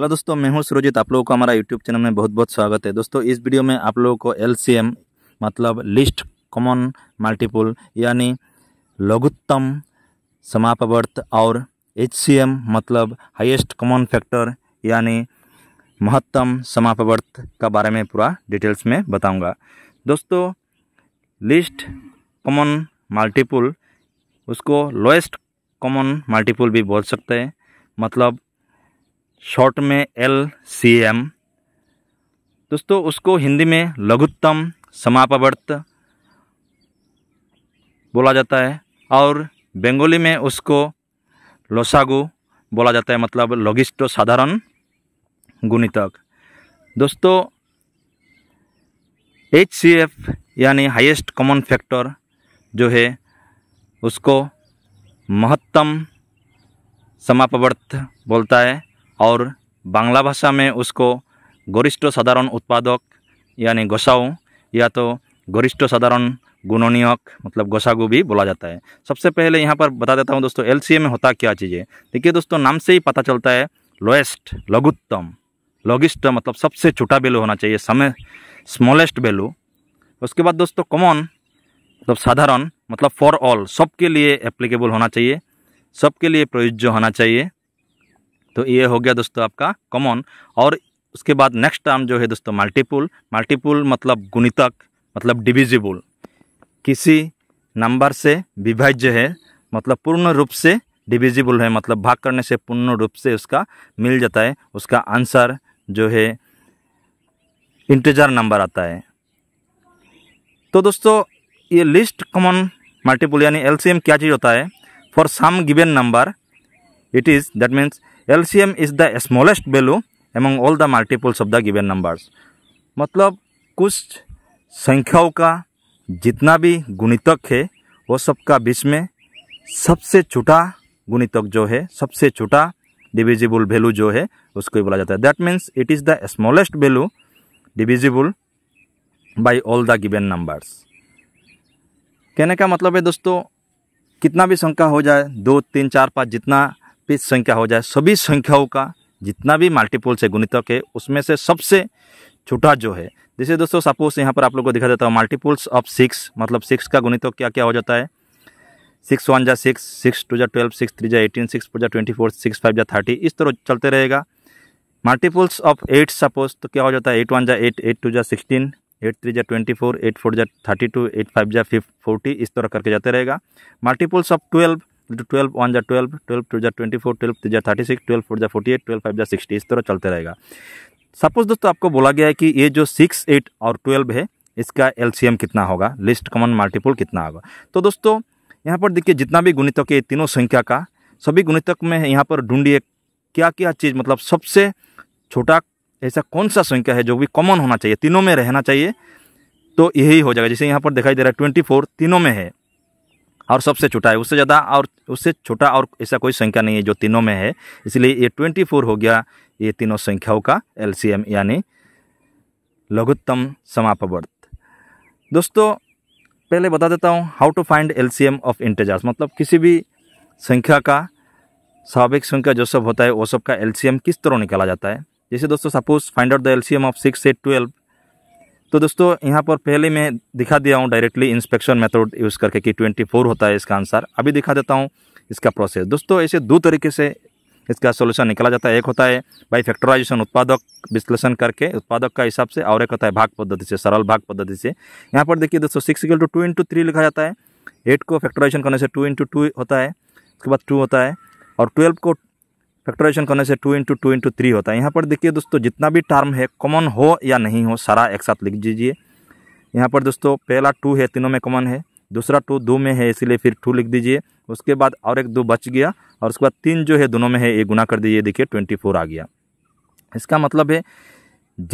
hello दोस्तों मैं हूं सुरजीत आप लोगों को हमारा यूट्यूब चैनल में बहुत बहुत स्वागत है दोस्तों इस वीडियो में आप लोगों को एल मतलब लिस्ट कॉमन मल्टीपुल यानी लघुत्तम समापवर्त और एच मतलब हाईएस्ट कॉमन फैक्टर यानी महत्तम समापवर्त का बारे में पूरा डिटेल्स में बताऊँगा दोस्तों लिस्ट कॉमन मल्टीपुल उसको लोएस्ट कॉमन मल्टीपुल भी बोल सकते हैं मतलब शॉर्ट में एल सी एम दोस्तों उसको हिंदी में लघुत्तम समापवर्त बोला जाता है और बंगाली में उसको लोसागु बोला जाता है मतलब लघिष्ट साधारण गुणितक दोस्तों एच सी एफ यानी हाइएस्ट कॉमन फैक्टर जो है उसको महत्तम समापवर्त बोलता है और बांग्ला भाषा में उसको गरिष्ठ साधारण उत्पादक यानी गोसाऊ या तो गरिष्ठ साधारण गुणनियक मतलब गोसागु भी बोला जाता है सबसे पहले यहाँ पर बता देता हूँ दोस्तों एल में होता क्या चीज़ें देखिए दोस्तों नाम से ही पता चलता है लोएस्ट लघुत्तम लॉगिस्ट मतलब सबसे छोटा वैल्यू होना चाहिए समय स्मॉलेस्ट वैल्यू उसके बाद दोस्तों कॉमन मतलब साधारण मतलब फॉर ऑल सबके लिए एप्लीकेबल होना चाहिए सबके लिए प्रयोज्य होना चाहिए तो ये हो गया दोस्तों आपका कॉमन और उसके बाद नेक्स्ट टर्म जो है दोस्तों मल्टीपुल मल्टीपुल मतलब गुणितक मतलब डिविजिबल किसी नंबर से विभाज्य है मतलब पूर्ण रूप से डिविजिबल है मतलब भाग करने से पूर्ण रूप से उसका मिल जाता है उसका आंसर जो है इंतजार नंबर आता है तो दोस्तों ये लिस्ट कॉमन मल्टीपुल यानी एलसीएम क्या चीज़ होता है for some given number it is that means LCM is the smallest value among all the multiples of the given numbers मतलब कुछ संख्याओं का जितना भी गुणितक है वो सबका बीच में सबसे छोटा गुणितक जो है सबसे छोटा डिविजिबल वैल्यू जो है उसको ही बोला जाता है that means it is the smallest value divisible by all the given numbers कहने का मतलब है दोस्तों कितना भी संख्या हो जाए दो तीन चार पाँच जितना वास्तविक संख्या हो जाए सभी संख्याओं का जितना भी मल्टीपल से गुणितक है उसमें से सबसे छोटा जो है जैसे दोस्तों सपोज यहाँ पर आप लोग को दिखा देता हूँ मल्टीपल्स ऑफ सिक्स मतलब सिक्स का गुणितक क्या क्या हो जाता है सिक्स वन जा सिक्स सिक्स टू जा ट्वेल्व सिक्स थ्री जा एटीन सिक्स फोर जा ट्वेंटी फोर सिक्स फाइव जा थर्टी इस तरह चलते रहेगा मल्टीपल्स ऑफ एट सपोज तो क्या हो जाता है एट वन जा एट एट टू जा सिक्सटीन एट थ्री जा ट्वेंटी फोर एट फोर जा थर्टी टू एट फाइव जा फिफ फोर्टी इस तरह करके जाते रहेगा multiples of twelve twelve one जो ट्वेल्व ट्वेल्व टू जा ट्वेंटी फोर ट्वेल्व थ्री जा थर्टी सिक्स ट्वेल्व फोर जो फोर्टी एट ट्वेल्व फाइव जा सिक्सटी इस तरह चलते रहेगा सपोज दोस्तों आपको बोला गया है कि ये जो सिक्स एट और ट्वेल्व है इसका एलसीएम कितना होगा लिस्ट कॉमन मल्टीपल कितना होगा तो दोस्तों यहाँ पर देखिए जितना भी गुणितक है तीनों संख्या का सभी गुणितक में यहाँ पर ढूंढिए क्या क्या चीज़ मतलब सबसे छोटा ऐसा कौन सा संख्या है जो भी कॉमन होना चाहिए तीनों में रहना चाहिए तो यही हो जाएगा जैसे यहाँ पर दिखाई दे रहा है ट्वेंटी फोर तीनों में है और सबसे छोटा है उससे ज़्यादा और उससे छोटा और ऐसा कोई संख्या नहीं है जो तीनों में है इसलिए ये ट्वेंटी फोर हो गया ये तीनों संख्याओं का एलसीएम यानी लघुत्तम समापवर्त दोस्तों पहले बता देता हूँ how to find M of integers मतलब किसी भी संख्या का स्वाभाविक संख्या जो सब होता है वो सब का एम किस तरह निकाला जाता है जैसे दोस्तों suppose find out the M of six से ट्वेल्व तो दोस्तों यहाँ पर पहले मैं दिखा दिया हूँ डायरेक्टली इंस्पेक्शन मेथड यूज़ करके कि 24 होता है इसका आंसर अभी दिखा देता हूँ इसका प्रोसेस दोस्तों ऐसे दो तरीके से इसका सोल्यूशन निकाला जाता है एक होता है बाई फैक्टराइजेशन उत्पादक विश्लेषण करके उत्पादक का हिसाब से और एक होता है भाग पद्धति से सरल भाग पद्धति से यहाँ पर देखिए दोस्तों six equal to two into three लिखा जाता है एट को फैक्टराइजेशन करने से टू इंटू टू होता है उसके बाद टू होता है और ट्वेल्व को फैक्टराइजेशन करने से two into two into three होता है यहाँ पर देखिए दोस्तों जितना भी टर्म है कॉमन हो या नहीं हो सारा एक साथ लिख दीजिए यहाँ पर दोस्तों पहला टू है तीनों में कॉमन है दूसरा टू दो में है इसीलिए फिर टू लिख दीजिए उसके बाद और एक दो बच गया और उसके बाद तीन जो है दोनों में है ये गुना कर दीजिए देखिए ट्वेंटी फोर आ गया इसका मतलब है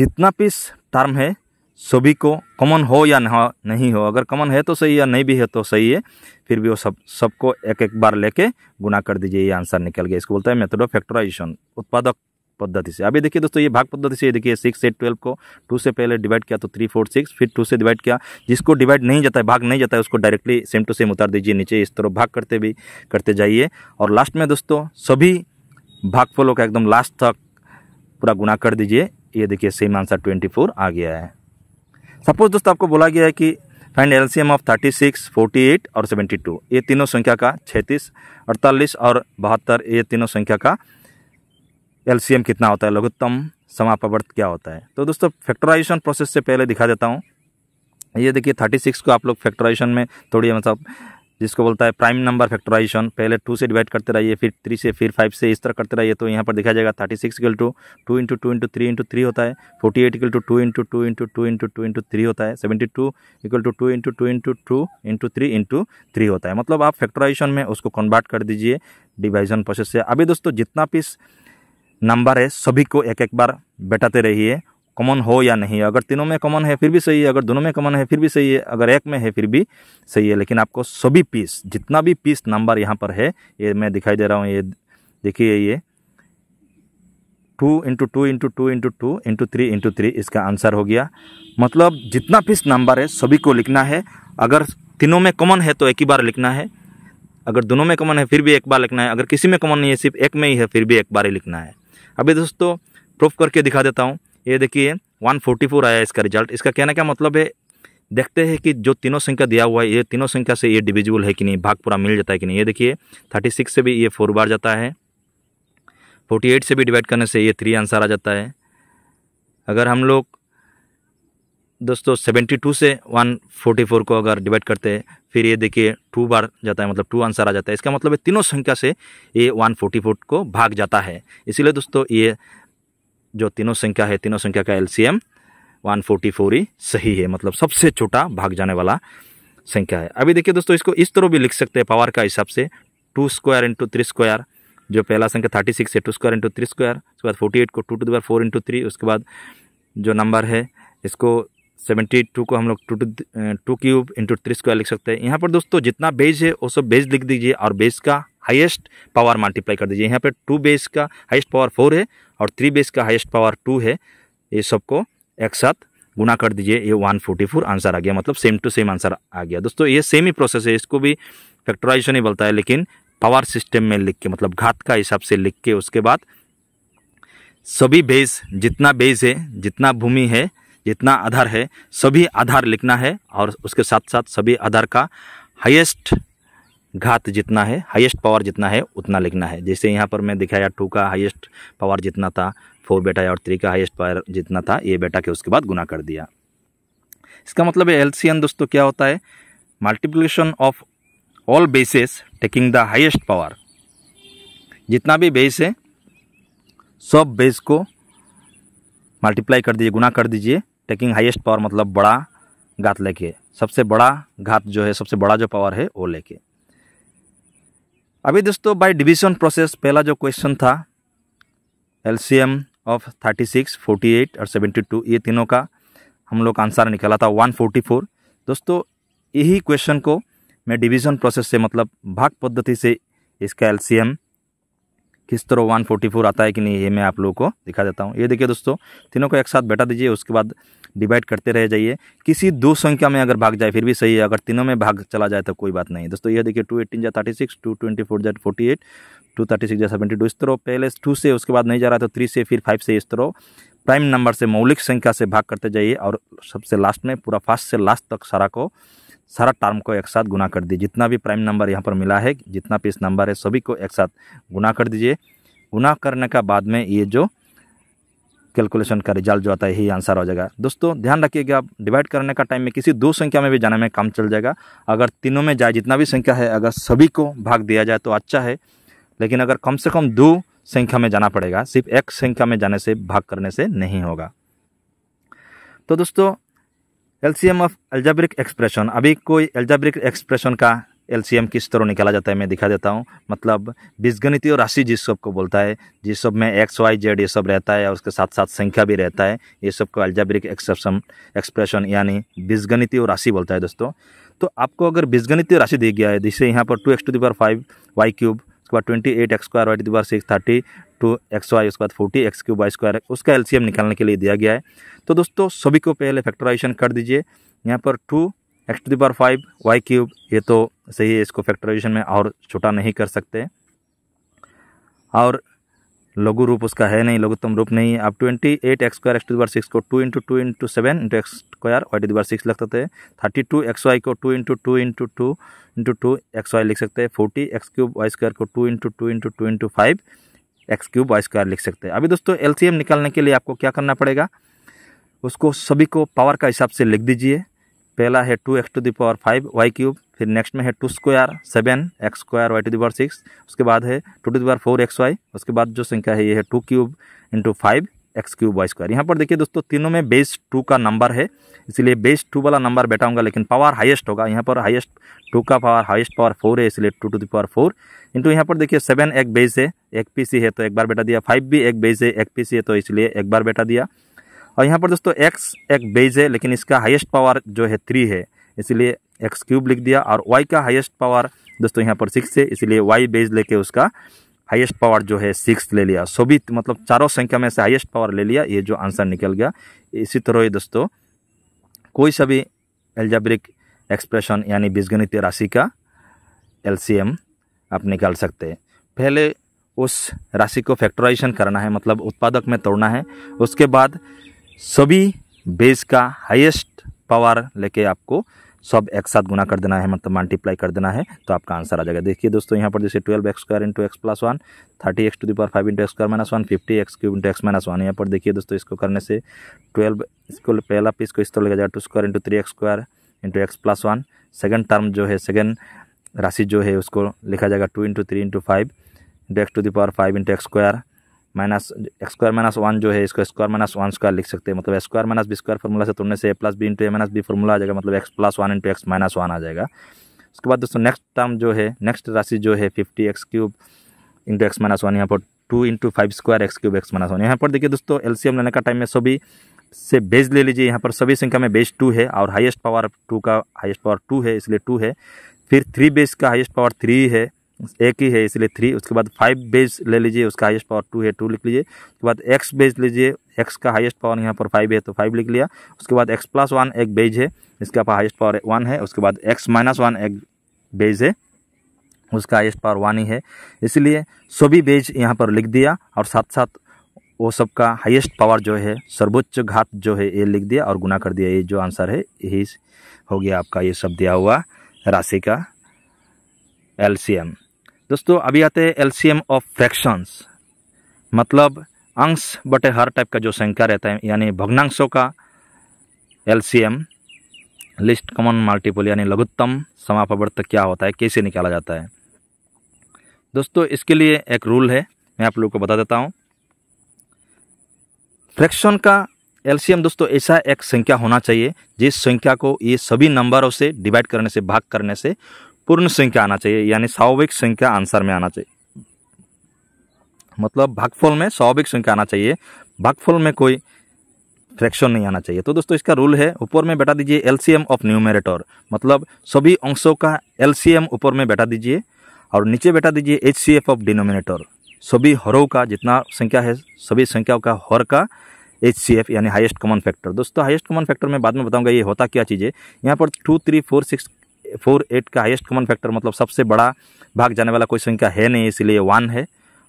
जितना पीस टर्म है सभी को कॉमन हो या ना नहीं हो अगर कॉमन है तो सही या नहीं भी है तो सही है फिर भी वो सब सबको एक एक बार लेके गुना कर दीजिए ये आंसर निकल गया इसको बोलता है मेथड ऑफ फैक्टराइजेशन उत्पादक पद्धति से अभी देखिए दोस्तों ये भाग पद्धति से देखिए सिक्स से ट्वेल्व को टू से पहले डिवाइड किया तो थ्री फोर सिक्स फिर टू से डिवाइड किया जिसको डिवाइड नहीं जाता है भाग नहीं जाता है उसको डायरेक्टली सेम टू सेम उतार दीजिए नीचे इस तरह भाग करते भी करते जाइए और लास्ट में दोस्तों सभी भागफलों का एकदम लास्ट तक पूरा गुना कर दीजिए ये देखिए सेम आंसर ट्वेंटी फोर आ गया है सपोज दोस्तों आपको बोला गया है कि फाइंड एलसीएम ऑफ 36, 48 और 72 ये तीनों संख्या का 36, 48 और बहत्तर ये तीनों संख्या का एलसीएम कितना होता है लघुत्तम समापवर्त क्या होता है तो दोस्तों फैक्टराइजेशन प्रोसेस से पहले दिखा देता हूँ ये देखिए 36 को आप लोग फैक्टराइजेशन में थोड़ी मतलब जिसको बोलता है प्राइम नंबर फैक्टराइजेशन पहले टू से डिवाइड करते रहिए फिर थ्री से फिर फाइव से इस तरह करते रहिए तो यहाँ पर देखा जाएगा thirty six equal to two into two into three into three होता है forty eight equal to two into two into two into two into three होता है seventy two equal to two into two into two into three into three होता है मतलब आप factorisation में उसको कन्वर्ट कर दीजिए डिवाइजन प्रोसेस से अभी दोस्तों जितना पीस नंबर है सभी को एक एक बार बैठाते रहिए कॉमन हो या नहीं अगर तीनों में कॉमन है फिर भी सही है अगर दोनों में कॉमन है फिर भी सही है अगर एक में है फिर भी सही है लेकिन आपको सभी पीस जितना भी पीस नंबर यहाँ पर है ये मैं दिखाई दे रहा हूँ ये देखिए ये two into two into two into two into three into three इसका आंसर हो गया मतलब जितना पीस नंबर है सभी को लिखना है अगर तीनों में कॉमन है तो एक ही बार लिखना है अगर दोनों में कॉमन है फिर भी एक बार लिखना है अगर किसी में कॉमन नहीं है सिर्फ एक में ही है फिर भी एक बार ही लिखना है अभी दोस्तों प्रूफ करके दिखा देता हूँ ये देखिए 144 आया इसका रिजल्ट इसका कहने का मतलब है देखते हैं कि जो तीनों संख्या दिया हुआ है ये तीनों संख्या से ये डिविजुअल है कि नहीं भाग पूरा मिल जाता है कि नहीं ये देखिए 36 से भी ये फोर बार जाता है 48 से भी डिवाइड करने से ये थ्री आंसर आ जाता है अगर हम लोग दोस्तों टू से फोर को अगर डिवाइड करते हैं फिर ये देखिए टू बार जाता है मतलब टू आंसर आ जाता है इसका मतलब है तीनों संख्या से ये फोर को भाग जाता है इसीलिए दोस्तों ये जो तीनों संख्या है तीनों संख्या का एलसीएम 144 ही सही है मतलब सबसे छोटा भाग जाने वाला संख्या है अभी देखिए दोस्तों इसको इस तरह भी लिख सकते हैं पावर का हिसाब से two square into three square जो पहला संख्या थर्टी सिक्स है two square into three square उसके बाद फोर्टी एट को टू टू दर फोर इंटू थ्री उसके बाद जो नंबर है इसको सेवेंटी टू को हम लोग two two two cube into three square लिख सकते हैं यहाँ पर दोस्तों जितना बेज है वो सब बेज लिख दीजिए और बेज का हाईएस्ट पावर मल्टीप्लाई कर दीजिए यहाँ पे टू बेस का हाईएस्ट पावर फोर है और थ्री बेस का हाईएस्ट पावर टू है ये सबको एक साथ गुना कर दीजिए ये वन फोर्टी फोर आंसर आ गया मतलब सेम टू सेम आंसर आ गया दोस्तों ये सेम ही प्रोसेस है इसको भी फैक्टराइजेशन ही बोलता है लेकिन पावर सिस्टम में लिख के मतलब घात का हिसाब से लिख के उसके बाद सभी बेस जितना बेस है जितना भूमि है जितना आधार है सभी आधार लिखना है और उसके साथ साथ सभी आधार का हाईएस्ट घात जितना है हाईएस्ट पावर जितना है उतना लिखना है जैसे यहाँ पर मैं दिखाया टू का हाईएस्ट पावर जितना था फोर बेटा या और थ्री का हाईएस्ट पावर जितना था ये बेटा के उसके बाद गुना कर दिया इसका मतलब है एलसीएन दोस्तों क्या होता है multiplication of all bases taking the highest power जितना भी बेस है सब बेस को मल्टीप्लाई कर दीजिए गुना कर दीजिए टेकिंग हाइएस्ट पावर मतलब बड़ा घात लेके सबसे बड़ा घात जो है सबसे बड़ा जो पावर है वो लेके अभी दोस्तों बाय डिवीजन प्रोसेस पहला जो क्वेश्चन था एलसीएम ऑफ 36, 48 और 72 ये तीनों का हम लोग आंसर निकला था 144 दोस्तों यही क्वेश्चन को मैं डिवीजन प्रोसेस से मतलब भाग पद्धति से इसका एलसीएम किस तरह वन फोर्टी फोर आता है कि नहीं ये मैं आप लोगों को दिखा देता हूँ ये देखिए दोस्तों तीनों को एक साथ बैठा दीजिए उसके बाद डिवाइड करते रह जाइए किसी दो संख्या में अगर भाग जाए फिर भी सही है अगर तीनों में भाग चला जाए तो कोई बात नहीं दोस्तों ये देखिए टू एटीन जै thirty six two twenty four जैट forty eight two thirty six जै सेवेंटी टू इस तरह पहले टू से उसके बाद नहीं जा रहा तो थ्री से फिर फाइव से इस तरह प्राइम नंबर से मौलिक संख्या से भाग करते जाइए और सबसे लास्ट में पूरा फास्ट से लास्ट तक सारा को सारा टर्म को एक साथ गुना कर दीजिए जितना भी प्राइम नंबर यहाँ पर मिला है जितना पीस नंबर है सभी को एक साथ गुना कर दीजिए गुना करने का बाद में ये जो कैलकुलेशन का रिजल्ट जो आता है यही आंसर हो जाएगा दोस्तों ध्यान रखिएगा डिवाइड करने का टाइम में किसी दो संख्या में भी जाने में काम चल जाएगा अगर तीनों में जाए जितना भी संख्या है अगर सभी को भाग दिया जाए तो अच्छा है लेकिन अगर कम से कम दो संख्या में जाना पड़ेगा सिर्फ एक संख्या में जाने से भाग करने से नहीं होगा तो दोस्तों एलसीएम ऑफ एल्जाब्रिक एक्सप्रेशन अभी कोई एल्जाब्रिक एक्सप्रेशन का एलसीएम किस तरह निकाला जाता है मैं दिखा देता हूँ मतलब बीजगणितीय राशि जिस सब को बोलता है जिस सब में एक्स वाई जेड ये सब रहता है और उसके साथ साथ संख्या भी रहता है ये सब को एल्जाब्रिक एक्सप्रेशन एक्सप्रेशन यानी बीजगणितीय राशि बोलता है दोस्तों तो आपको अगर बीजगणितीय राशि दी गया है जैसे यहाँ पर two X to the power five Y cube उसके बाद twenty eight X square Y to the power six thirty two X Y उसके बाद forty X cube Y square उसका एलसीएम निकालने के लिए दिया गया है तो दोस्तों सभी को पहले फैक्टराइजेशन कर दीजिए यहाँ पर two X to the power five Y cube ये तो सही है इसको फैक्टराइजेशन में और छोटा नहीं कर सकते और लघु रूप उसका है नहीं लघुत्तम रूप नहीं है आप twenty eight X square X to the power six को two into two into seven into X square Y to the power six लग सकते हैं थर्टी टू एक्स वाई को two into two into two into two X Y लिख सकते हैं forty X cube Y square को two into two into two into five X cube Y square लिख सकते हैं अभी दोस्तों एलसीएम निकालने के लिए आपको क्या करना पड़ेगा उसको सभी को पावर का हिसाब से लिख दीजिए पहला है two X to the power five Y cube फिर नेक्स्ट में है two square seven X square Y to the power six उसके बाद है two to the power four X Y उसके बाद जो संख्या है ये है two cube into five X cube Y square यहाँ पर देखिए दोस्तों तीनों में बेस टू का नंबर है इसलिए बेस टू वाला नंबर बैठाऊंगा लेकिन पावर हाईएस्ट होगा यहाँ पर हाईएस्ट टू का पावर हाईएस्ट पावर फोर है इसलिए two to the power four into यहाँ पर देखिए सेवन एक बेस है एक पीस है तो एक बार बैठा दिया फाइव भी एक बेज है एक पी सी है तो इसलिए एक बार बैठा दिया और यहाँ पर दोस्तों एक्स एक बेज है लेकिन इसका हाइस्ट पावर जो है थ्री है इसलिए एक्स क्यूब लिख दिया और वाई का हाइस्ट पावर दोस्तों यहाँ पर सिक्स है इसलिए वाई बेज लेके उसका हाइस्ट पावर जो है सिक्स ले लिया सभी मतलब चारों संख्या में से हाइस्ट पावर ले लिया ये जो आंसर निकल गया इसी तरह ही दोस्तों कोई सा भी एल्जाब्रिक एक्सप्रेशन यानी बीजगणित राशि का एलसीएम आप निकाल सकते हैं पहले उस राशि को फैक्टराइजेशन करना है मतलब उत्पादक में तोड़ना है उसके बाद सभी बेस का हाईएस्ट पावर लेके आपको सब एक साथ गुना कर देना है मतलब मल्टीप्लाई कर देना है तो आपका आंसर आ जाएगा देखिए दोस्तों यहाँ पर जैसे twelve x square into x plus one thirty X to the power five into X square minus one fifty X cube into x minus one यहाँ पर देखिए दोस्तों इसको करने से ट्वेल्व इसको पहला पीस को इस तरह लगा जाएगा two square into three X square into x plus one second term जो है सेकेंड राशि जो है उसको लिखा जाएगा two into three into five into x to the power power five into X square minus square minus one जो है इसको स्क्वायर माइनस वन स्क्वायर लिख सकते हैं मतलब square minus B square formula से तोड़ने से A plus B into A minus B formula आ जाएगा मतलब X plus one into x minus one आ जाएगा उसके बाद दोस्तों नेक्स्ट टर्म जो है नेक्स्ट राशि जो है fifty X cube into x minus one यहाँ पर two into five square X cube X minus one यहाँ पर देखिए दोस्तों एलसीएम लेने का टाइम में सभी से बेज ले लीजिए यहाँ पर सभी संख्या में बेज टू है और हाइएस्ट पावर टू का हाइएस्ट पावर टू है इसलिए टू है फिर थ्री बेस का हाइएस्ट पावर थ्री है एक ही है इसलिए थ्री उसके बाद फाइव बेज ले लीजिए उसका हाइस्ट पावर टू है टू लिख लीजिए उसके बाद एक्स बेज लीजिए एक्स का हाइस्ट पावर यहाँ पर फाइव है तो फाइव लिख लिया उसके बाद एक्स प्लस वन एक बेज है इसके पास हाइस्ट पावर वन है उसके बाद एक्स माइनस वन एक बेज है उसका हाइस्ट पावर वन ही है इसलिए सभी बेज यहाँ पर लिख दिया और साथ साथ वो सबका हाइस्ट पावर जो है सर्वोच्च घात जो है ये लिख दिया और गुना कर दिया ये जो आंसर है यही हो गया आपका ये सब दिया हुआ राशि का एलसीएम दोस्तों अभी आते हैं एलसीएम ऑफ फ्रैक्शंस मतलब अंश बटे हर टाइप का जो संख्या रहता है यानी भग्नांशों का एलसीएम लिस्ट कॉमन मल्टीपल यानी लघुत्तम समापवर्त क्या होता है कैसे निकाला जाता है दोस्तों इसके लिए एक रूल है मैं आप लोगों को बता देता हूँ फ्रैक्शन का एलसीएम दोस्तों ऐसा एक संख्या होना चाहिए जिस संख्या को ये सभी नंबरों से डिवाइड करने से भाग करने से पूर्ण संख्या आना चाहिए यानी स्वाभाविक संख्या आंसर में आना चाहिए मतलब भागफल में स्वाभाविक संख्या आना चाहिए भागफल में कोई फ्रैक्शन नहीं आना चाहिए तो दोस्तों इसका रूल है ऊपर में बैठा दीजिए एलसीएम ऑफ न्यूमेरेटर मतलब सभी अंशों का एलसीएम ऊपर में बैठा दीजिए और नीचे बैठा दीजिए H C F of denominator सभी हरों का जितना संख्या है सभी संख्याओं का हर का एच सी एफ यानी हाईएस्ट कॉमन फैक्टर दोस्तों हाईएस्ट कॉमन फैक्टर में बाद में बताऊंगा ये होता क्या चीज़ है यहाँ पर two three four six four eight का हाइस्ट कॉमन फैक्टर मतलब सबसे बड़ा भाग जाने वाला कोई संख्या है नहीं इसलिए वन है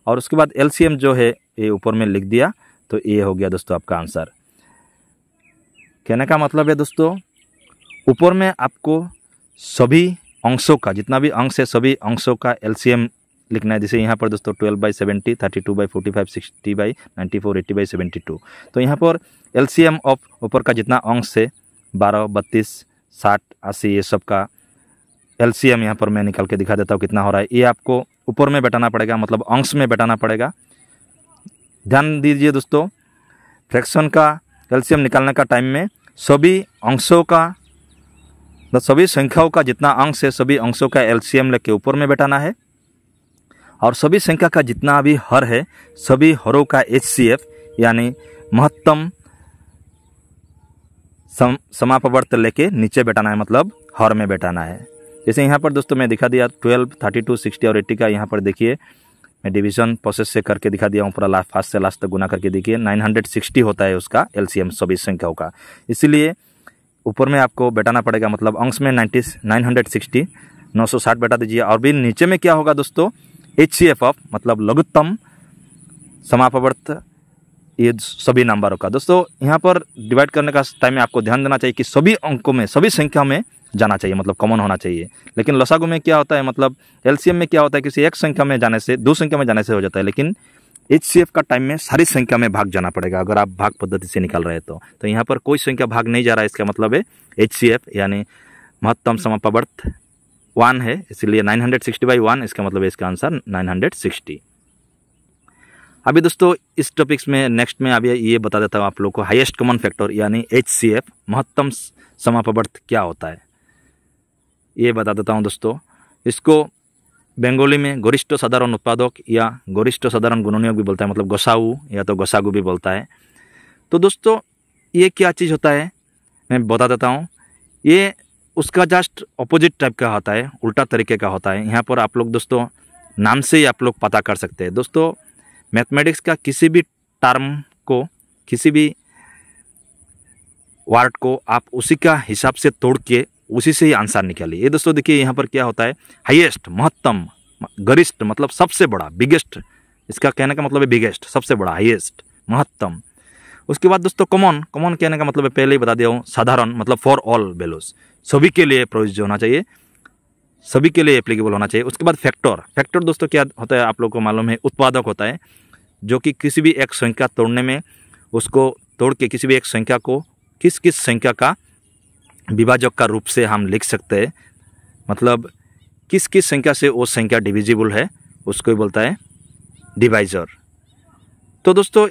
और उसके बाद एल जो है ये ऊपर में लिख दिया तो ये हो गया दोस्तों आपका आंसर कहने का मतलब है दोस्तों ऊपर में आपको सभी अंशों का जितना भी अंश है सभी अंशों का एल लिखना है जैसे यहाँ पर दोस्तों twelve by seventy thirty two by forty five sixty by ninety four eighty by seventy two तो यहाँ पर एल ऑफ ऊपर का जितना अंश है बारह बत्तीस साठ अस्सी ये सब का एलसीएम यहाँ पर मैं निकाल के दिखा देता हूँ कितना हो रहा है ये आपको ऊपर में बैठाना पड़ेगा मतलब अंश में बैठाना पड़ेगा ध्यान दीजिए दोस्तों फ्रैक्शन का एलसीएम निकालने का टाइम में सभी अंशों का मतलब सभी संख्याओं का जितना अंश है सभी अंशों का एलसीएम लेके ऊपर में बैठाना है और सभी संख्या का जितना भी हर है सभी हरों का एच यानी महत्तम सम, समापवर्त लेके नीचे बैठाना है मतलब हर में बैठाना है जैसे यहाँ पर दोस्तों मैं दिखा दिया ट्वेल्व थर्टी टू सिक्सटी और एट्टी का यहाँ पर देखिए मैं डिवीजन प्रोसेस से करके दिखा दिया हूँ पूरा लास्ट फास्ट से लास्ट तक गुना करके देखिए 960 होता है उसका एलसीएम सभी संख्याओं का इसीलिए ऊपर में आपको बैठाना पड़ेगा मतलब अंश में 90 960 साठ बैठा दीजिए और भी नीचे में क्या होगा दोस्तों एच सी एफ ऑफ मतलब लघुत्तम समापवर्त ये सभी नंबरों का दोस्तों यहाँ पर डिवाइड करने का टाइम आपको ध्यान देना चाहिए कि सभी अंकों में सभी संख्या में जाना चाहिए मतलब कॉमन होना चाहिए लेकिन लसागु में क्या होता है मतलब एलसीएम में क्या होता है किसी एक संख्या में जाने से दो संख्या में जाने से हो जाता है लेकिन एच का टाइम में सारी संख्या में भाग जाना पड़ेगा अगर आप भाग पद्धति से निकाल रहे तो तो यहाँ पर कोई संख्या भाग नहीं जा रहा है इसका मतलब है एच यानी महत्तम समापवर्थ वन है इसलिए 960 हंड्रेड सिक्सटी बाई वन इसका मतलब है इसका आंसर 960 अभी दोस्तों इस टॉपिक्स में नेक्स्ट में अभी ये बता देता हूँ आप लोग को हाईएस्ट कॉमन फैक्टर यानी एच महत्तम समापवर्थ क्या होता है ये बता देता हूँ दोस्तों इसको बंगाली में गरिष्ठ साधारण उत्पादक या गरिष्ठ साधारण गुणनियोग भी बोलता है मतलब गोसाऊ या तो गोसागु भी बोलता है तो दोस्तों ये क्या चीज़ होता है मैं बता देता हूँ ये उसका जस्ट अपोजिट टाइप का होता है उल्टा तरीके का होता है यहाँ पर आप लोग दोस्तों नाम से ही आप लोग पता कर सकते हैं दोस्तों मैथमेटिक्स का किसी भी टर्म को किसी भी वर्ड को आप उसी का हिसाब से तोड़ के उसी से ही आंसर निकालिए ये दोस्तों देखिए यहाँ पर क्या होता है हाइएस्ट महत्तम गरिष्ठ मतलब सबसे बड़ा बिगेस्ट इसका कहने का मतलब है बिगेस्ट सबसे बड़ा हाइएस्ट महत्तम उसके बाद दोस्तों कॉमन कॉमन कहने का मतलब है पहले ही बता दिया हूँ साधारण मतलब फॉर ऑल वेलोज सभी के लिए प्रयोज्य होना चाहिए सभी के लिए एप्लीकेबल होना चाहिए उसके बाद फैक्टर फैक्टर दोस्तों क्या होता है आप लोग को मालूम है उत्पादक होता है जो कि किसी भी एक संख्या तोड़ने में उसको तोड़ के किसी भी एक संख्या को किस किस संख्या का विभाजक का रूप से हम लिख सकते हैं मतलब किस किस संख्या से वो संख्या डिविजिबल है उसको ही बोलता है डिवाइजर तो दोस्तों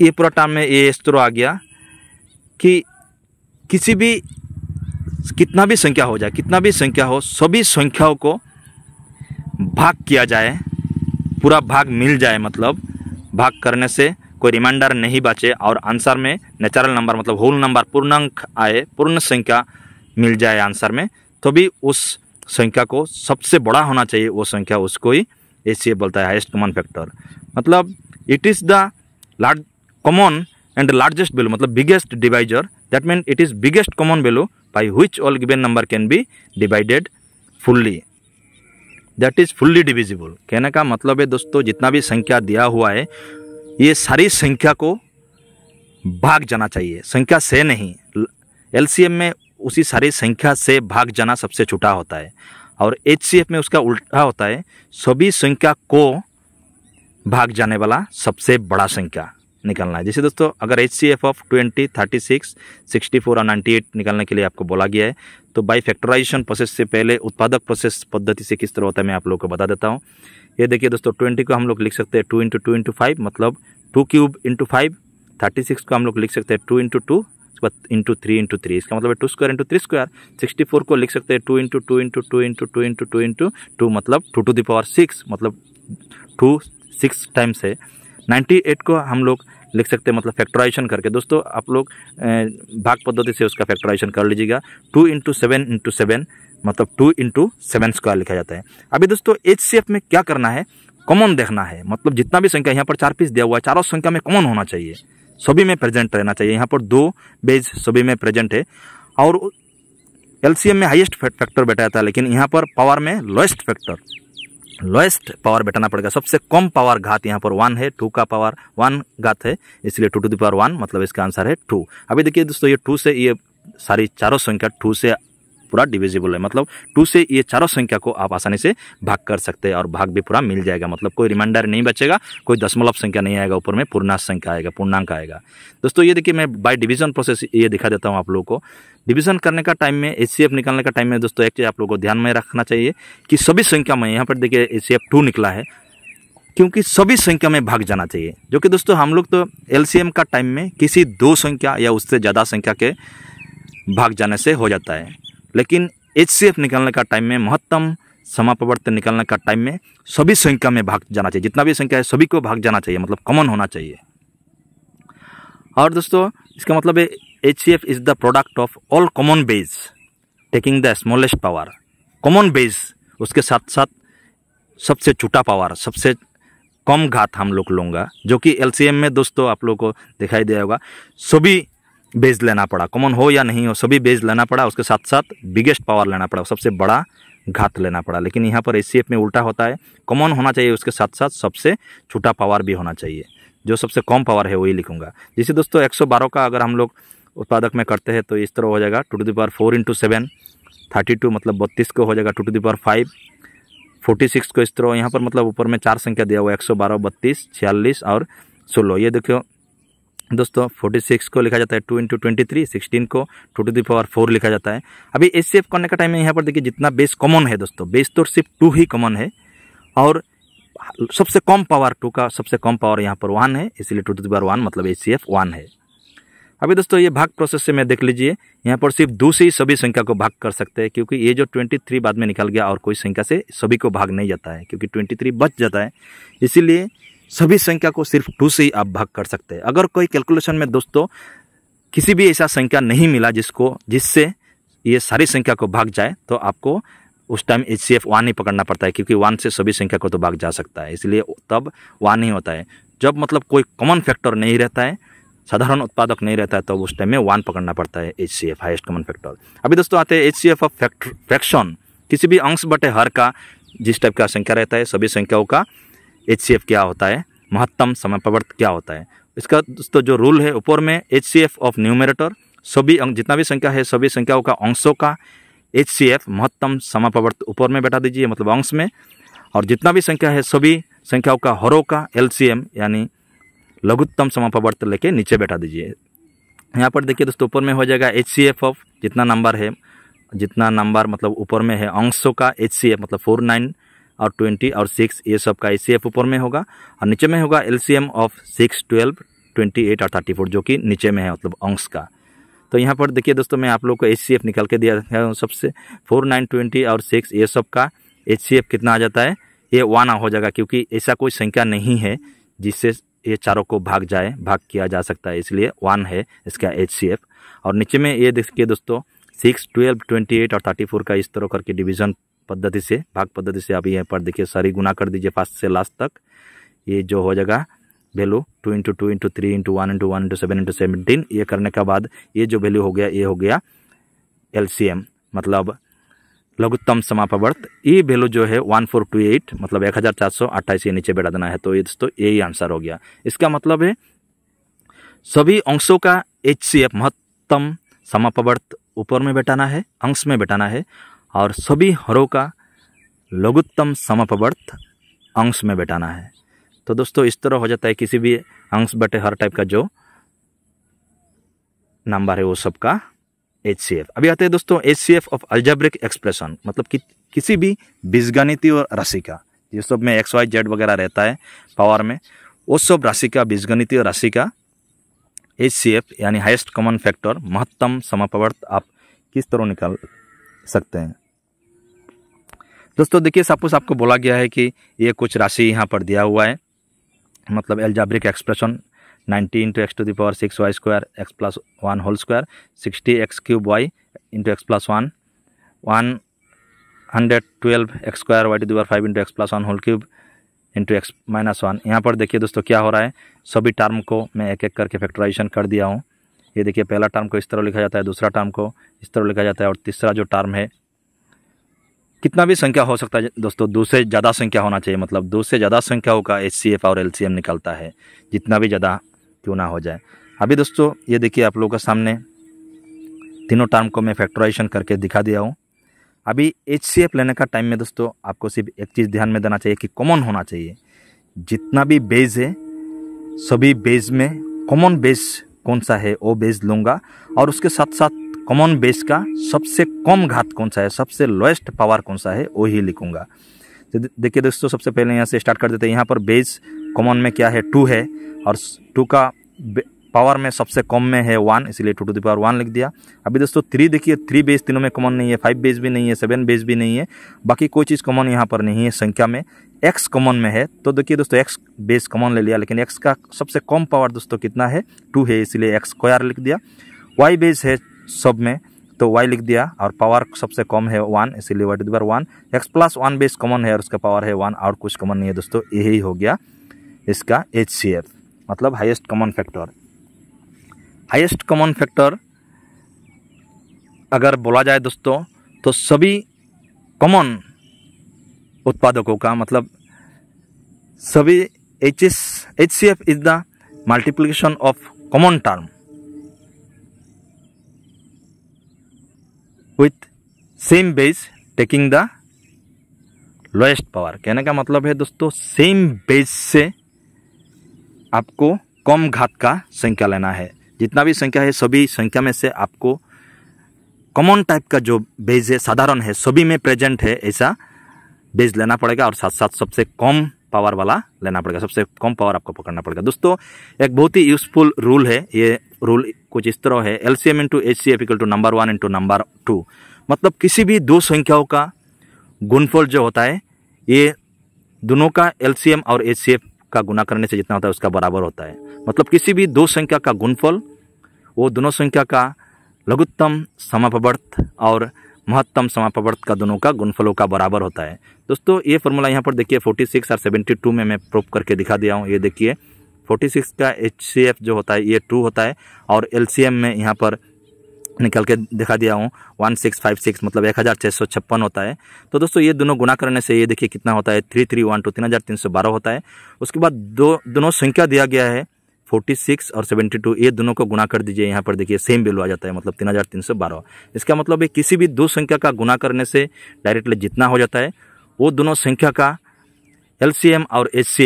ये पूरा टाइम में ये इस तरह आ गया कि किसी भी कितना भी संख्या हो जाए कितना भी संख्या हो सभी संख्याओं को भाग किया जाए पूरा भाग मिल जाए मतलब भाग करने से कोई रिमाइंडर नहीं बचे और आंसर में नेचुरल नंबर मतलब होल नंबर पूर्णांक आए पूर्ण संख्या मिल जाए आंसर में तो भी उस संख्या को सबसे बड़ा होना चाहिए वो संख्या उसको ही ए बोलता है हाइस्ट कॉमन फैक्टर मतलब it is the large common and largest value मतलब biggest divisor that mean it is biggest common value by which all given number can be divided fully that is fully divisible कहने का मतलब है दोस्तों जितना भी संख्या दिया हुआ है ये सारी संख्या को भाग जाना चाहिए संख्या से नहीं एलसीएम में उसी सारी संख्या से भाग जाना सबसे छोटा होता है और एच में उसका उल्टा होता है सभी संख्या को भाग जाने वाला सबसे बड़ा संख्या निकलना है जैसे दोस्तों अगर H C F of twenty thirty six sixty four और नाइन्टी एट निकालने के लिए आपको बोला गया है तो बाई फैक्टराइजेशन प्रोसेस से पहले उत्पादक प्रोसेस पद्धति से किस तरह होता है मैं आप लोगों को बता देता हूँ ये देखिए दोस्तों ट्वेंटी को हम लोग लिख सकते हैं two into two into five मतलब two cube into five thirty six को हम लोग लिख सकते हैं टू इंटू टू उसके बाद इंटू थ्री इंटू थ्री इसका मतलब two square into three square sixty four को लिख सकते हैं two into two into two into two into two into two मतलब टू टू पावर सिक्स मतलब टू सिक्स टाइम्स है 98 को हम लोग लिख सकते हैं मतलब फैक्टराइजेशन करके दोस्तों आप लोग भाग पद्धति से उसका फैक्टराइजेशन कर लीजिएगा two into seven into seven मतलब टू इंटू सेवन स्क्वायर लिखा जाता है अभी दोस्तों एच सी एफ में क्या करना है कॉमन देखना है मतलब जितना भी संख्या यहाँ पर चार पीस दिया हुआ है चारों संख्या में कॉमन होना चाहिए सभी में प्रेजेंट रहना चाहिए यहाँ पर दो बेज सभी में प्रेजेंट है और एलसीएम में हाईएस्ट फैक्टर बैठा जाता है लेकिन यहाँ पर पावर में लोएस्ट फैक्टर लोएस्ट पावर बैठाना पड़ेगा सबसे कम पावर घात यहाँ पर वन है टू का पावर वन घात है इसलिए टू टू दावर वन मतलब इसका आंसर है टू अभी देखिए दोस्तों ये टू से ये सारी चारों संख्या टू से पूरा डिविजिबल है मतलब टू से ये चारों संख्या को आप आसानी से भाग कर सकते हैं और भाग भी पूरा मिल जाएगा मतलब कोई रिमाइंडर नहीं बचेगा कोई दशमलव संख्या नहीं आएगा ऊपर में पूर्णांक संख्या आएगा पूर्णांक आएगा दोस्तों ये देखिए मैं बाय डिवीजन प्रोसेस ये दिखा देता हूँ आप लोगों को डिवीजन करने का टाइम में एच निकालने का टाइम में दोस्तों एक चीज़ आप लोग को ध्यान में रखना चाहिए कि सभी संख्या में यहाँ पर देखिए एच टू निकला है क्योंकि सभी संख्या में भाग जाना चाहिए जो कि दोस्तों हम लोग तो एल का टाइम में किसी दो संख्या या उससे ज़्यादा संख्या के भाग जाने से हो जाता है लेकिन एच निकालने का टाइम में महत्तम समापवर्तन निकालने का टाइम में सभी संख्या में भाग जाना चाहिए जितना भी संख्या है सभी को भाग जाना चाहिए मतलब कॉमन होना चाहिए और दोस्तों इसका मतलब है H C F is the product of all common base taking the smallest power common base उसके साथ साथ सबसे छोटा पावर सबसे कम घात हम लोग लूँगा जो कि एल में दोस्तों आप लोग को दिखाई दिया होगा सभी बेज लेना पड़ा कॉमन हो या नहीं हो सभी बेज लेना पड़ा उसके साथ साथ बिगेस्ट पावर लेना पड़ा सबसे बड़ा घात लेना पड़ा लेकिन यहाँ पर एस में उल्टा होता है कॉमन होना चाहिए उसके साथ साथ सबसे छोटा पावर भी होना चाहिए जो सबसे कम पावर है वही लिखूंगा जैसे दोस्तों एक का अगर हम लोग उत्पादक में करते हैं तो इस तरह हो जाएगा two to the power four into seven thirty two मतलब बत्तीस को हो जाएगा two to the power five forty six को इस तरह यहाँ पर मतलब ऊपर में चार संख्या दिया हुआ है एक सौ बारह बत्तीस छियालीस और सोलह ये देखो दोस्तों 46 को लिखा जाता है two into twenty three sixteen को two to the power four लिखा जाता है अभी एस सी एफ करने का टाइम है यहाँ पर देखिए जितना बेस कॉमन है दोस्तों बेस तो सिर्फ टू ही कॉमन है और सबसे कम पावर टू का सबसे कम पावर यहाँ पर वन है इसीलिए two to the power one मतलब एस सी एफ वन है अभी दोस्तों ये भाग प्रोसेस से मैं देख लीजिए यहाँ पर सिर्फ दो से ही सभी संख्या को भाग कर सकते हैं क्योंकि ये जो 23 बाद में निकल गया और कोई संख्या से सभी को भाग नहीं जाता है क्योंकि 23 बच जाता है इसीलिए सभी संख्या को सिर्फ टू से ही आप भाग कर सकते हैं अगर कोई कैलकुलेशन में दोस्तों किसी भी ऐसा संख्या नहीं मिला जिसको जिससे ये सारी संख्या को भाग जाए तो आपको उस time H C F one ही पकड़ना पड़ता है क्योंकि वन से सभी संख्या को तो भाग जा सकता है इसलिए तब वन ही होता है जब मतलब कोई कॉमन फैक्टर नहीं रहता है साधारण उत्पादक नहीं रहता है तो उस टाइम में वन पकड़ना पड़ता है H C F highest common factor अभी दोस्तों आते हैं H C F of factor fraction किसी भी अंश बटे हर का जिस टाइप का संख्या रहता है सभी संख्याओं का एच क्या होता है महत्तम समापवर्त क्या होता है इसका दोस्तों जो रूल है ऊपर में H C F of numerator सभी जितना भी संख्या है सभी संख्याओं का अंशों का एच सी एफ महत्तम समापवर्त ऊपर में बैठा दीजिए मतलब अंश में और जितना भी संख्या है सभी संख्याओं का हरों का एल सी एम यानी लघुत्तम समापवर्त लेके नीचे बैठा दीजिए यहाँ पर देखिए दोस्तों ऊपर में हो जाएगा एच सी एफ ऑफ जितना नंबर है जितना नंबर मतलब ऊपर में है अंशों का एच सी एफ मतलब फोर नाइन और ट्वेंटी और सिक्स ये सब का ए e ऊपर में होगा और नीचे में होगा L of six twelve twenty eight और थर्टी फोर जो कि नीचे में है मतलब अंश का तो यहाँ पर देखिए दोस्तों मैं आप लोग को एच e निकाल के दिया सबसे फोर नाइन ट्वेंटी और सिक्स ये सब का एच e कितना आ जाता है ये वन हो जाएगा क्योंकि ऐसा कोई संख्या नहीं है जिससे ये चारों को भाग जाए भाग किया जा सकता है इसलिए वन है इसका एच और नीचे में ये देखिए दोस्तों सिक्स ट्वेल्व ट्वेंटी एट और थर्टी फोर का इस तरह करके डिवीज़न पद्धति से भाग पद्धति से आप यहाँ पर देखिए सारी गुना कर दीजिए फर्स्ट से लास्ट तक ये जो हो जाएगा value two into two into three into one into one into seven into seventeen ये करने के बाद ये जो वैल्यू हो गया ये हो गया एल मतलब लघुत्तम समापवर्त ये वैल्यू जो है वन फोर टू एट मतलब एक हज़ार चार सौ अट्ठाईस ये नीचे बैठा देना है तो ये दोस्तों यही आंसर हो गया इसका मतलब है सभी अंशों का एच सी एफ महत्तम समापवर्त ऊपर में बैठाना है अंश में बैठाना है और सभी हरों का लघुत्तम समपवर्थ अंश में बैठाना है तो दोस्तों इस तरह हो जाता है किसी भी अंश बटे हर टाइप का जो नंबर है वो सबका एच सी एफ अभी आते हैं दोस्तों H C F of algebraic expression मतलब कि किसी भी बीजगणित और राशि का जिस सब में एक्स वाई जेड वगैरह रहता है पावर में वो सब राशि का और राशि का एच सी एफ यानी हाइस्ट कॉमन फैक्टर महत्तम समापवर्त आप किस तरह निकाल सकते हैं दोस्तों देखिए सपोज आपको बोला गया है कि ये कुछ राशि यहाँ पर दिया हुआ है मतलब algebraic expression 19 into x to the power six y square x plus one whole square sixty x cube y into x plus one one hundred twelve x square Y to the power five into x plus one whole cube into x minus one यहाँ पर देखिए दोस्तों क्या हो रहा है सभी term को मैं एक एक करके फैक्टराइजेशन कर दिया हूँ ये देखिए पहला टर्म को इस तरह लिखा जाता है दूसरा टर्म को इस तरह लिखा जाता है और तीसरा जो टर्म है कितना भी संख्या हो सकता है दोस्तों दो से ज़्यादा संख्या होना चाहिए मतलब दो से ज़्यादा संख्याओं का एच और एल निकलता है जितना भी ज़्यादा क्यों ना हो जाए अभी दोस्तों ये देखिए आप लोगों के सामने तीनों टर्म को मैं फैक्टराइजेशन करके दिखा दिया हूँ अभी एच लेने का टाइम में दोस्तों आपको सिर्फ एक चीज़ ध्यान में देना चाहिए कि कॉमन होना चाहिए जितना भी बेज है सभी बेज में कॉमन बेस कौन सा है वो बेस लूँगा और उसके साथ साथ कॉमन बेस का सबसे कम घात कौन सा है सबसे लोएस्ट पावर कौन सा है वो ही लिखूँगा तो देखिए दोस्तों सबसे पहले यहाँ से स्टार्ट कर देते हैं यहाँ पर बेस कॉमन में क्या है टू है और टू का पावर में सबसे कम में है वन इसलिए two to the power power one लिख दिया अभी दोस्तों थ्री देखिए थ्री बेस तीनों में कॉमन नहीं है फाइव बेस भी नहीं है सेवन बेस भी नहीं है बाकी कोई चीज़ कॉमन यहाँ पर नहीं है संख्या में एक्स कॉमन में है तो देखिए दोस्तों एक्स बेस कॉमन ले लिया लेकिन एक्स का सबसे कम पावर दोस्तों कितना है टू है इसीलिए एक्स स्क्वायर लिख दिया वाई बेस है सब में तो वाई लिख दिया और पावर सबसे कम है वन इसीलिए y to one x plus one base common है और उसका पावर है वन और कुछ कॉमन नहीं है दोस्तों यही हो गया इसका एच सी एफ मतलब highest common factor highest common factor अगर बोला जाए दोस्तों तो सभी कॉमन उत्पादकों का मतलब सभी H S H C F is the multiplication of common term with same base taking the lowest power कहने का मतलब है दोस्तों सेम बेस से आपको कम घात का संख्या लेना है जितना भी संख्या है सभी संख्या में से आपको कॉमन टाइप का जो बेज है साधारण है सभी में प्रेजेंट है ऐसा बेज लेना पड़ेगा और साथ साथ सबसे कम पावर वाला लेना पड़ेगा सबसे कम पावर आपको पकड़ना पड़ेगा दोस्तों एक बहुत ही यूजफुल रूल है ये रूल कुछ इस तरह है L C M into H C F equal to number one into number two मतलब किसी भी दो संख्याओं का गुणफल जो होता है ये दोनों का एल सी एम और एच सी एफ का गुना करने से जितना होता है उसका बराबर होता है मतलब किसी भी दो संख्या का गुणफल वो दोनों संख्या का लघुत्तम समापवर्त और महत्तम समापवर्त का दोनों का गुणफलों का बराबर होता है दोस्तों ये फॉर्मूला यहाँ पर देखिए 46 और 72 में मैं प्रूफ करके दिखा दिया हूँ ये देखिए 46 का एच जो होता है ये टू होता है और एल में यहाँ पर निकल के दिखा दिया हूँ वन सिक्स फाइव सिक्स मतलब एक हज़ार छः सौ छप्पन होता है तो दोस्तों ये दोनों गुना करने से ये देखिए कितना होता है थ्री थ्री वन टू तीन हज़ार तीन सौ बारह होता है उसके बाद दो दोनों संख्या दिया गया है फोर्टी सिक्स और सेवेंटी टू ये दोनों को गुणा कर दीजिए यहाँ पर देखिए सेम वैल्यू आ जाता है मतलब तीन हज़ार तीन सौ बारह इसका मतलब है किसी भी दो संख्या का गुणा करने से डायरेक्टली जितना हो जाता है वो दोनों संख्या का एल और एच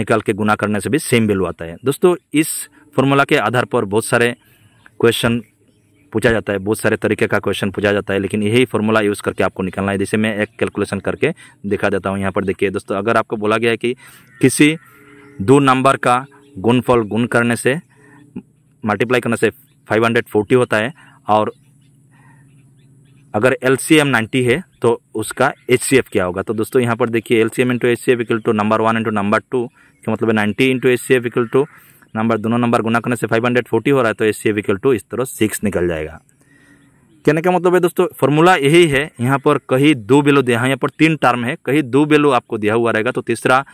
निकाल के गुना करने से भी सेम वैल्यू आता है दोस्तों इस फॉर्मूला के आधार पर बहुत सारे क्वेश्चन पूछा जाता है बहुत सारे तरीके का क्वेश्चन पूछा जाता है लेकिन यही फॉर्मूला यूज़ करके आपको निकालना है जैसे मैं एक कैलकुलेशन करके दिखा देता हूँ यहाँ पर देखिए दोस्तों अगर आपको बोला गया है कि किसी दो नंबर का गुणफल गुण करने से मल्टीप्लाई करने से 540 होता है और अगर एल सी एम नाइन्टी है तो उसका एच सी एफ क्या होगा तो दोस्तों यहाँ पर देखिए L C M into H C F equal to number one into number two का मतलब ninety into H C F equal to number दोनों नंबर गुना करने से फाइव हंड्रेड फोर्टी हो रहा है तो H C F equal to इस तरह सिक्स निकल जाएगा कहने का मतलब है दोस्तों फॉर्मूला यही है यहाँ पर कहीं दो वैल्यू दिया है यहाँ पर तीन टर्म है कहीं दो वैल्यू आपको दिया हुआ रहेगा तो तीसरा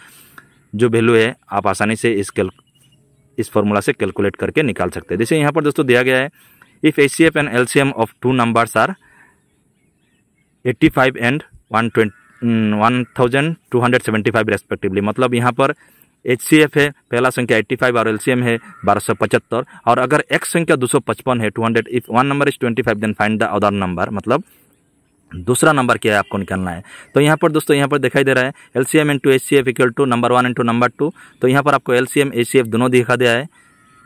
जो वैल्यू है आप आसानी से इस इस फॉर्मूला से कैलकुलेट करके निकाल सकते हैं जैसे यहाँ पर दोस्तों दिया गया है if A C F and L C M of two numbers are eighty five and one twenty one two hundred seventy five respectively मतलब यहाँ पर एच सी एफ है पहला संख्या एट्टी फाइव और एल सी एम है बारह सौ पचहत्तर और अगर एक्स संख्या दो सौ पचपन है two hundred if one number is twenty five then find the other number मतलब दूसरा नंबर क्या है आपको निकालना है तो यहाँ पर दोस्तों यहाँ पर दिखाई दे रहा है L C M into H C F equal to number one into number two तो यहाँ पर आपको L C M A C F दोनों दिखा दिया है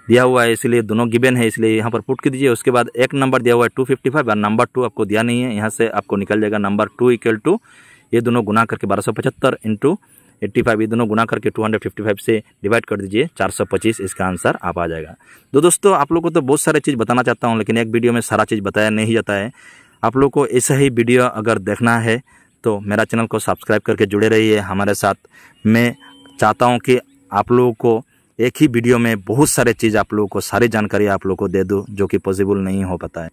दिया हुआ है इसलिए दोनों गिवन है इसलिए यहाँ पर पुट की दीजिए उसके बाद एक नंबर दिया हुआ है टू फिफ्टी फाइव और नंबर टू आपको दिया नहीं है यहाँ से आपको निकल जाएगा नंबर टू इक्वल टू ये दोनों गुना करके बारह सौ पचहत्तर इंटू एट्टी फाइव ये दोनों गुना करके टू हंड्रेड फिफ्टी फाइव से डिवाइड कर दीजिए चार सौ पच्चीस इसका आंसर आप आ जाएगा तो दोस्तों आप लोग को तो बहुत सारी चीज़ बताना चाहता हूँ लेकिन एक वीडियो में सारा चीज़ बताया नहीं जाता है आप लोग को ऐसा ही वीडियो अगर देखना है तो मेरा चैनल को सब्सक्राइब करके जुड़े रहिए हमारे साथ मैं चाहता हूँ कि आप लोगों को एक ही वीडियो में बहुत सारे चीज़ आप लोगों को सारी जानकारी आप लोगों को दे दूँ जो कि पॉसिबल नहीं हो पाता है